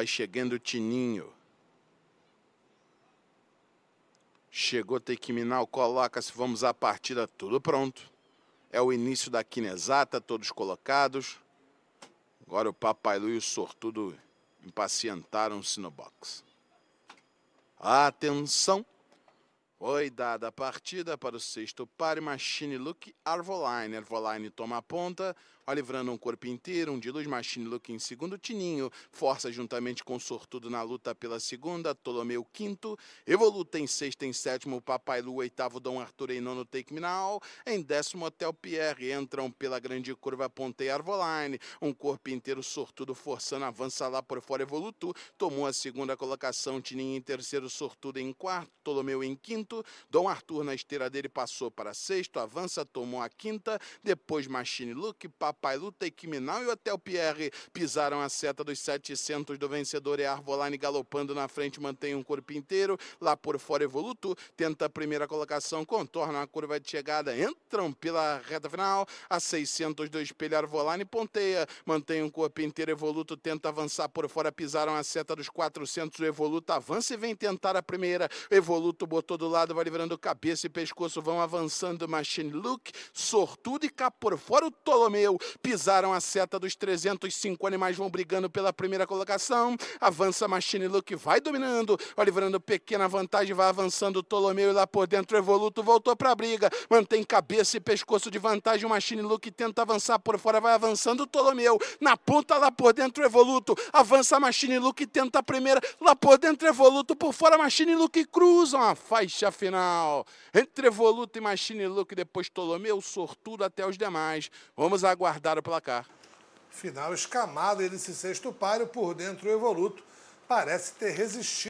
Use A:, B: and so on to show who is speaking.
A: Vai chegando o Tininho. Chegou Tequiminal, coloca-se, vamos à partida, tudo pronto. É o início da quinesata, todos colocados. Agora o Papai Lu e o sortudo impacientaram-se no box. Atenção! Foi dada a partida para o sexto pare, Machine Look, Arvoline. Arvoline toma a ponta, Olivrando um corpo inteiro, um de luz, Machine look em segundo, Tininho, Força juntamente com Sortudo na luta pela segunda, Ptolomeu quinto, Evoluta em sexto, em sétimo, Papai Lu, oitavo, Dom Arthur em nono, Take Me Now, em décimo, Hotel Pierre, entram pela grande curva Ponte Arvoline, um corpo inteiro, Sortudo forçando, avança lá por fora, Evoluto, tomou a segunda colocação, Tininho em terceiro, Sortudo em quarto, Ptolomeu em quinto, Dom Arthur na esteira dele passou para sexto, avança, tomou a quinta, depois Machine look Papai luta e Kiminal e o Hotel Pierre pisaram a seta dos 700 do vencedor e Arvolani galopando na frente mantém um corpo inteiro. Lá por fora Evoluto tenta a primeira colocação, contorna a curva de chegada, entram pela reta final. A 600 do espelho Arvoline ponteia, mantém um corpo inteiro. Evoluto tenta avançar por fora, pisaram a seta dos 400. O Evoluto avança e vem tentar a primeira. Evoluto botou do lado, vai livrando cabeça e pescoço, vão avançando. Machine Look, sortudo e cá por fora o Ptolomeu. Pisaram a seta dos 305 animais, vão brigando pela primeira colocação. Avança Machine Look, vai dominando. Oliverando pequena vantagem, vai avançando. Tolomeu e lá por dentro, Evoluto voltou para a briga. Mantém cabeça e pescoço de vantagem. Machine Look tenta avançar por fora, vai avançando. Tolomeu na ponta, lá por dentro, Evoluto. Avança Machine Look, tenta a primeira, lá por dentro, Evoluto. Por fora, Machine Look cruzam a faixa final. Entre Evoluto e Machine Look, depois Tolomeu sortudo até os demais. Vamos aguardar guardar o placar. Final escamado ele desse sexto páreo, por dentro o Evoluto parece ter resistido.